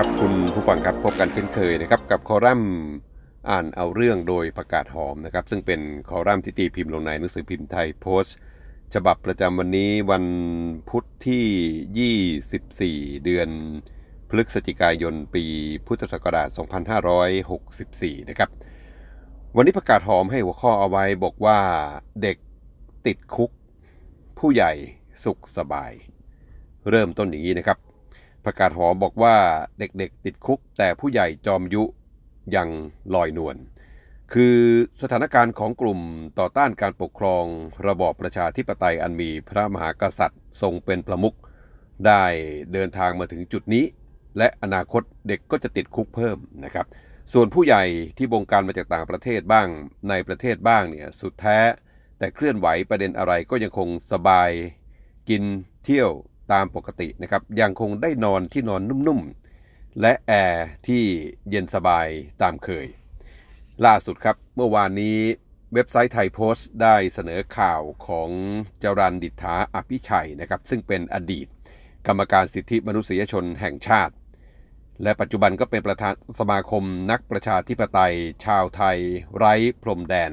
ครับคุณผู้ฟังครับ พบกันเช่นเคยนะครับ กับคอลัมน์อ่านเอาเรื่องโดยประกาศหอมนะครับ ซึ่งเป็นคอลัมน์ที่ตีพิมพ์ลงในหนังสือพิมพ์ไทยโพสต์ ฉบับประจำวันนี้วันพุทธที่ 24 เดือนพฤศจิกายนปีพุทธศักราช2564 นะครับ วันนี้ประกาศหอมให้หัวข้อเอาไว้บอกว่าเด็กติดคุกผู้ใหญ่สุขสบาย เริ่มต้นอย่างนี้นะครับประกาศหอบอกว่าเด็ก ๆ ติดคุกแต่ผู้ใหญ่จอมยุ ยังลอยนวลคือสถานการณ์ของกลุ่มต่อต้านการปกครองระบอบประชาธิปไตยอันมีพระมหากษัตริย์ ทรงเป็นประมุขได้เดินทางมาถึงจุดนี้ และอนาคตเด็กก็จะติดคุกเพิ่มนะครับ ส่วนผู้ใหญ่ที่บงการมาจากต่างประเทศบ้างในประเทศบ้างเนี่ยสุดแท้แต่เคลื่อนไหวประเด็นอะไรก็ยังคงสบายกินเที่ยวตามปกตินะครับ ยังคงได้นอนที่นอนนุ่มๆ และแอร์ที่เย็นสบายตามเคย ล่าสุดครับ เมื่อวานนี้เว็บไซต์ไทยโพสต์ได้เสนอข่าวของจรันดิษฐาอภิชัยนะครับซึ่งเป็นอดีตกรรมการสิทธิมนุษยชนแห่งชาติ และปัจจุบันก็เป็นประธานสมาคมนักประชาธิปไตยชาวไทยไร้พรมแดน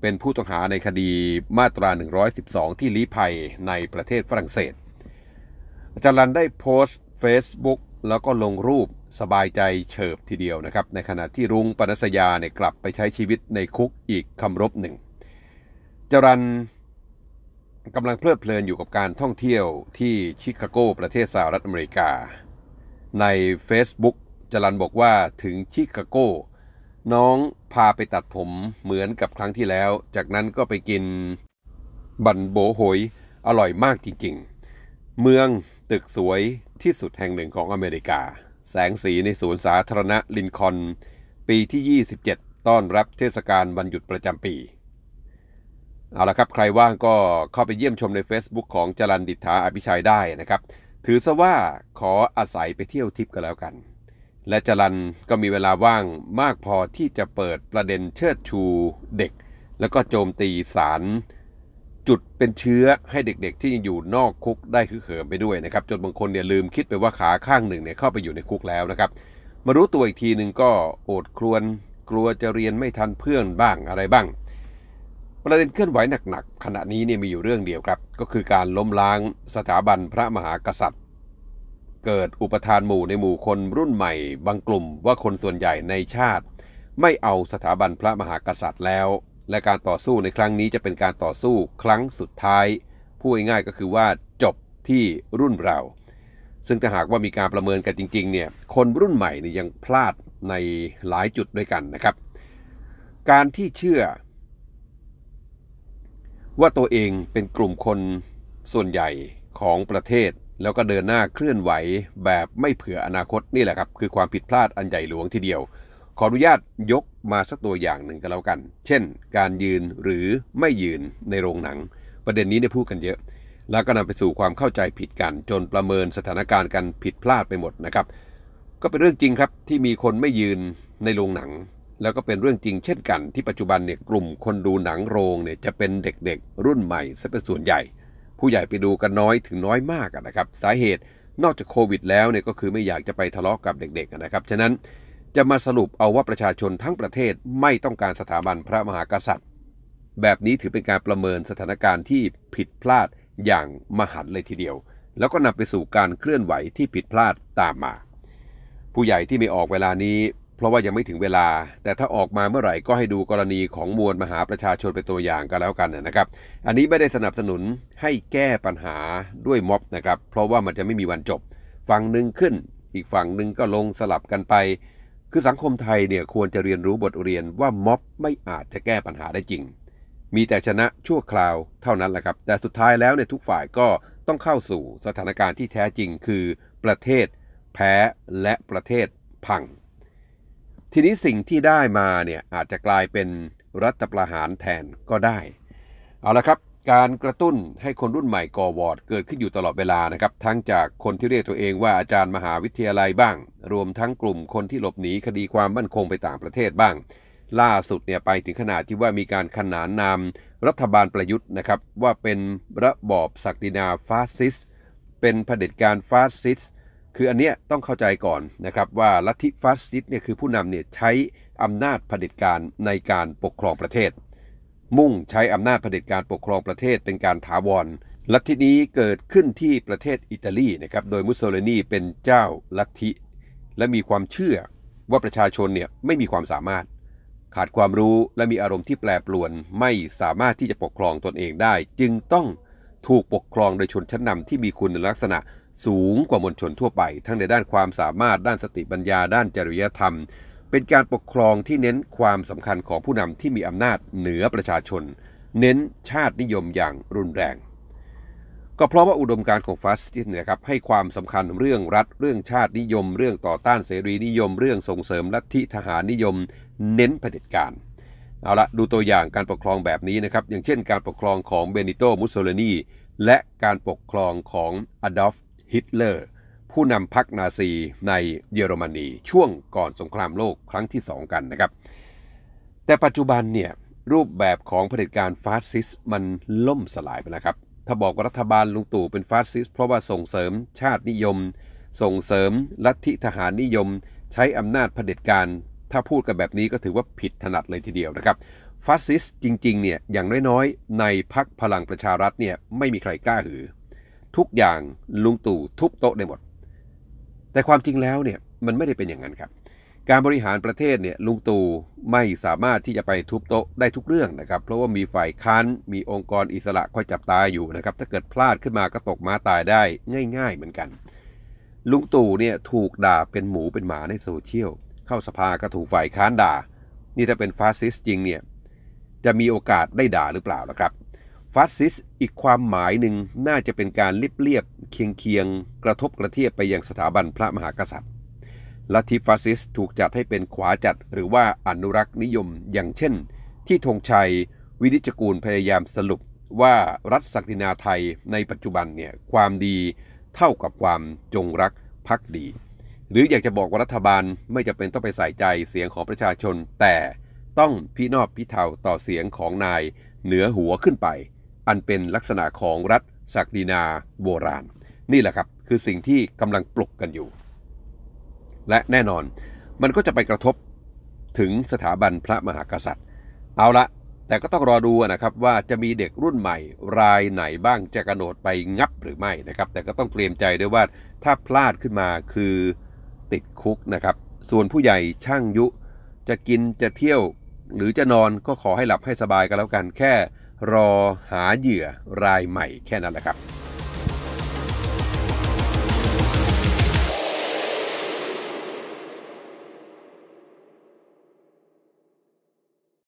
เป็นผู้ต้องหาในคดีมาตรา 112ที่ลี้ภัยในประเทศฝรั่งเศสอาจารย์รันได้โพสต์ Facebook แล้วก็ลงรูปสบายใจเฉิบทีเดียวนะครับ ในขณะที่รุ้งปนัสยาเนี่ยกลับไปใช้ชีวิตในคุกอีกคำรบหนึ่งจรันกำลังเพลิดเพลินอยู่กับการท่องเที่ยวที่ชิคาโกประเทศสหรัฐอเมริกา ใน Facebook จรันบอกว่าถึงชิคาโกน้องพาไปตัดผมเหมือนกับครั้งที่แล้ว จากนั้นก็ไปกินบันโบโหยอร่อยมากจริงๆ เมืองตึกสวยที่สุดแห่งหนึ่งของอเมริกา แสงสีในสวนสาธารณะลินคอน ปีที่ 27 ต้อนรับเทศกาลวันหยุดประจำปี เอาละครับใครว่างก็เข้าไปเยี่ยมชมใน Facebook ของจรันดิษฐาอภิชัยได้นะครับ ถือซะว่าขออาศัยไปเที่ยวทิพย์กันแล้วกัน และจรันก็มีเวลาว่างมากพอที่จะเปิดประเด็นเชิดชูเด็ก แล้วก็โจมตีสารจุดเป็นเชื้อให้เด็กๆที่ยังอยู่นอกคุกได้คือเหิมไปด้วยนะครับจนบางคนเนี่ยลืมคิดไปว่าขาข้างหนึ่งเนี่ยเข้าไปอยู่ในคุกแล้วนะครับมารู้ตัวอีกทีหนึ่งก็โอดครวน กลัวจะเรียนไม่ทันเพื่อนบ้างอะไรบ้าง ประเด็นเคลื่อนไหวหนักๆขณะนี้เนี่ยมีอยู่เรื่องเดียวครับ ก็คือการล้มล้างสถาบันพระมหากษัตริย์ เกิดอุปทานหมู่ในหมู่คนรุ่นใหม่บางกลุ่มว่าคนส่วนใหญ่ในชาติ ไม่เอาสถาบันพระมหากษัตริย์แล้วและการต่อสู้ในครั้งนี้จะเป็นการต่อสู้ครั้งสุดท้ายพูดง่ายๆก็คือว่าจบที่รุ่นเรา ซึ่งถ้าหากว่ามีการประเมินกันจริง ๆ เนี่ย คนรุ่นใหม่เนี่ยยังพลาดในหลายจุดด้วยกันนะครับ การที่เชื่อว่าตัวเองเป็นกลุ่มคนส่วนใหญ่ของประเทศแล้วก็เดินหน้าเคลื่อนไหวแบบไม่เผื่ออนาคตนี่แหละครับคือความผิดพลาดอันใหญ่หลวงทีเดียวขออนุญาตยกมาสักตัวอย่างหนึ่งก็แล้วกัน เช่น การยืนหรือไม่ยืนในโรงหนัง ประเด็นนี้ได้พูดกันเยอะ แล้วก็นำไปสู่ความเข้าใจผิดกันจนประเมินสถานการณ์กันผิดพลาดไปหมดนะครับ ก็เป็นเรื่องจริงครับที่มีคนไม่ยืนในโรงหนัง แล้วก็เป็นเรื่องจริง เช่นกันที่ปัจจุบันเนี่ยกลุ่มคนดูหนังโรงเนี่ยจะเป็นเด็กๆ รุ่นใหม่ซะเป็นส่วนใหญ่ ผู้ใหญ่ไปดูกันน้อยถึงน้อยมากนะครับสาเหตุนอกจากโควิดแล้วเนี่ยก็คือไม่อยากจะไปทะเลาะกกับเด็กๆนะครับฉะนั้นจะมาสรุปเอาว่าประชาชนทั้งประเทศไม่ต้องการสถาบันพระมหากษัตริย์ แบบนี้ถือเป็นการประเมินสถานการณ์ที่ผิดพลาดอย่างมหันเลยทีเดียว แล้วก็นำไปสู่การเคลื่อนไหวที่ผิดพลาดตามมา ผู้ใหญ่ที่ไม่ออกเวลานี้เพราะว่ายังไม่ถึงเวลา แต่ถ้าออกมาเมื่อไหร่ก็ให้ดูกรณีของมวลมหาประชาชนเป็นตัวอย่างกันแล้วกันนะครับ อันนี้ไม่ได้สนับสนุนให้แก้ปัญหาด้วยม็อบนะครับเพราะว่ามันจะไม่มีวันจบ ฝั่งหนึ่งขึ้น อีกฝั่งหนึ่งก็ลงสลับกันไปคือสังคมไทยเนี่ยควรจะเรียนรู้บทเรียนว่าม็อบไม่อาจจะแก้ปัญหาได้จริง มีแต่ชนะชั่วคราวเท่านั้นแหละครับ แต่สุดท้ายแล้วเนี่ยทุกฝ่ายก็ต้องเข้าสู่สถานการณ์ที่แท้จริงคือประเทศแพ้และประเทศพัง ทีนี้สิ่งที่ได้มาเนี่ยอาจจะกลายเป็นรัฐประหารแทนก็ได้ เอาละครับการกระตุ้นให้คนรุ่นใหม่ก่อวอร์ดเกิดขึ้นอยู่ตลอดเวลานะครับ ทั้งจากคนที่เรียกตัวเองว่าอาจารย์มหาวิทยาลัยบ้าง รวมทั้งกลุ่มคนที่หลบหนีคดีความมั่นคงไปต่างประเทศบ้าง ล่าสุดเนี่ยไปถึงขนาดที่ว่ามีการขนานนามรัฐบาลประยุทธ์นะครับ ว่าเป็นระบอบศักดินาฟาสซิสเป็นเผด็จการฟาสซิสคืออันเนี้ยต้องเข้าใจก่อนนะครับว่าลัทธิฟาสซิสเนี่ยคือผู้นำเนี่ยใช้อำนาจเผด็จการในการปกครองประเทศมุ่งใช้อำนาจเผด็จการปกครองประเทศเป็นการถาวร ลัทธินี้เกิดขึ้นที่ประเทศอิตาลีนะครับ โดยมุสโเลินีเป็นเจ้าลัทธิ และมีความเชื่อว่าประชาชนเนี่ยไม่มีความสามารถ ขาดความรู้และมีอารมณ์ที่แปรปรวนไม่สามารถที่จะปกครองตนเองได้ จึงต้องถูกปกครองโดยชนชั้นนำที่มีคุณลักษณะสูงกว่ามวลชนทั่วไป ทั้งในด้านความสามารถด้านสติปัญญาด้านจริยธรรมเป็นการปกครองที่เน้นความสำคัญของผู้นำที่มีอำนาจเหนือประชาชน เน้นชาตินิยมอย่างรุนแรง ก็เพราะว่าอุดมการณ์ของฟาสซิสต์นะครับให้ความสำคัญเรื่องรัฐเรื่องชาตินิยมเรื่องต่อต้านเสรีนิยมเรื่องส่งเสริมลัทธิทหารนิยมเน้นเผด็จการเอาละดูตัวอย่างการปกครองแบบนี้นะครับ อย่างเช่นการปกครองของเบนิโตมุสโซลินี และการปกครองของอดอล์ฟฮิตเลอร์ผู้นำพรรคนาซีในเยอรมนี ช่วงก่อนสงครามโลกครั้งที่สองกันนะครับ แต่ปัจจุบันเนี่ย รูปแบบของเผด็จการฟาสซิสมันล่มสลายไปแล้วครับ ถ้าบอกว่ารัฐบาลลุงตู่เป็นฟาสซิส เพราะว่าส่งเสริมชาตินิยม ส่งเสริมลัทธิทหารนิยมใช้อำนาจเผด็จการ ถ้าพูดกันแบบนี้ก็ถือว่าผิดถนัดเลยทีเดียวนะครับ ฟาสซิสจริงๆเนี่ยอย่างน้อยๆในพักพลังประชารัฐเนี่ยไม่มีใครกล้าหือ ทุกอย่างลุงตู่ทุบโต๊ะได้หมดแต่ความจริงแล้วเนี่ยมันไม่ได้เป็นอย่างนั้นครับ การบริหารประเทศเนี่ยลุงตู่ไม่สามารถที่จะไปทุบโต๊ะได้ทุกเรื่องนะครับ เพราะว่ามีฝ่ายค้านมีองค์กรอิสระคอยจับตาอยู่นะครับถ้าเกิดพลาดขึ้นมาก็ตกม้าตายได้ง่ายๆเหมือนกัน ลุงตู่เนี่ยถูกด่าเป็นหมูเป็นหมาในโซเชียลเข้าสภาก็ถูกฝ่ายค้านด่า นี่ถ้าเป็นฟาสซิสต์จริงเนี่ยจะมีโอกาสได้ด่าหรือเปล่าล่ะครับฟาสซิสอีกความหมายหนึ่งน่าจะเป็นการเรียบเลียบเคียงเคียงกระทบกระเทียบไปยังสถาบันพระมหากษัตริย์ ลัทธิฟาสซิสถูกจัดให้เป็นขวาจัดหรือว่า อนุรักษ์นิยมอย่างเช่น ที่ธงชัยวินิจกูลพยายามสรุปว่ารัฐศักดินาไทยในปัจจุบันเนี่ยความดีเท่ากับความจงรักภักดี หรืออยากจะบอกว่ารัฐบาลไม่จำเป็นต้องไปใส่ใจเสียงของประชาชน แต่ต้องพี่นอบพี่เทาต่อเสียงของนายเหนือหัวขึ้นไปอันเป็นลักษณะของรัฐ ศักดินาโบราณ นี่แหละครับคือสิ่งที่กำลังปลุกกันอยู่ และแน่นอน มันก็จะไปกระทบถึงสถาบันพระมหากษัตริย์ เอาละ แต่ก็ต้องรอดูนะครับว่าจะมีเด็กรุ่นใหม่ รายไหนบ้าง จะกระโดดไปงับหรือไม่นะครับ แต่ก็ต้องเตรียมใจด้วยว่าถ้าพลาดขึ้นมาคือติดคุกนะครับ ส่วนผู้ใหญ่ช่างยุ จะกินจะเที่ยว หรือจะนอนก็ขอให้หลับให้สบายกันแล้วกันแค่รอหาเหยื่อ รายใหม่แค่นั้นแหละครับ